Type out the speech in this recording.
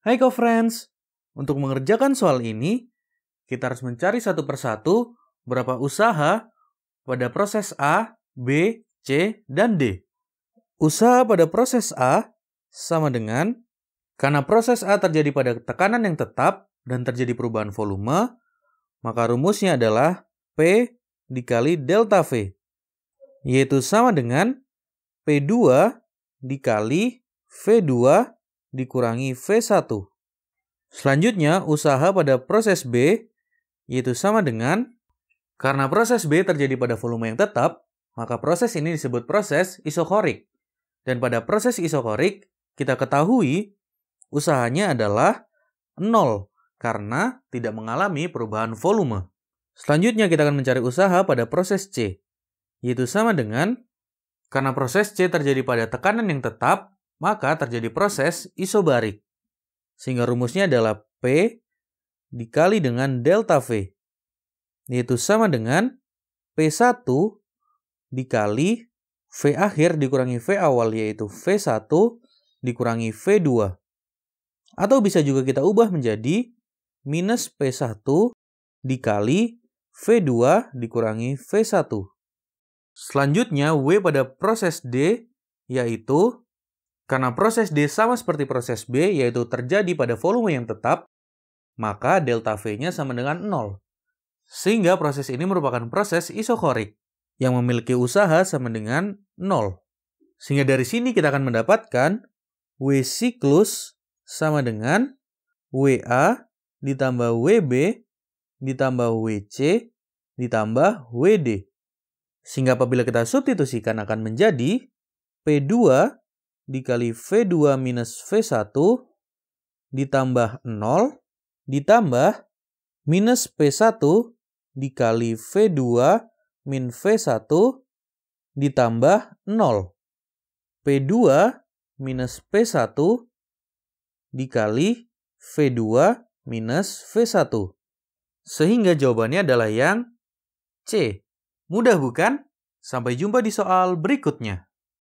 Hai kau friends untuk mengerjakan soal ini, kita harus mencari satu persatu berapa usaha pada proses A, B, C, dan D. Usaha pada proses A sama dengan karena proses A terjadi pada tekanan yang tetap dan terjadi perubahan volume, maka rumusnya adalah P dikali delta V, yaitu sama dengan P2 dikali V2 dikurangi V1. Selanjutnya, usaha pada proses B yaitu sama dengan karena proses B terjadi pada volume yang tetap, maka proses ini disebut proses isokorik. Dan pada proses isokorik, kita ketahui usahanya adalah 0 karena tidak mengalami perubahan volume. Selanjutnya kita akan mencari usaha pada proses C, yaitu sama dengan karena proses C terjadi pada tekanan yang tetap, maka terjadi proses isobarik. Sehingga rumusnya adalah P dikali dengan delta V, yaitu sama dengan P1 dikali V akhir dikurangi V awal, yaitu V1 dikurangi V2. Atau bisa juga kita ubah menjadi minus P1 dikali V2 dikurangi V1. Selanjutnya, W pada proses D yaitu karena proses D sama seperti proses B, yaitu terjadi pada volume yang tetap, maka delta V-nya sama dengan 0. Sehingga proses ini merupakan proses isokorik, yang memiliki usaha sama dengan 0. Sehingga dari sini kita akan mendapatkan W siklus sama dengan WA ditambah WB ditambah WC ditambah WD. Sehingga apabila kita substitusikan akan menjadi P2 dikali V2 minus V1 ditambah 0 ditambah minus P1 dikali V2 min V1 ditambah 0. P2 minus P1 dikali V2 minus V1. Sehingga jawabannya adalah yang C. Mudah bukan? Sampai jumpa di soal berikutnya.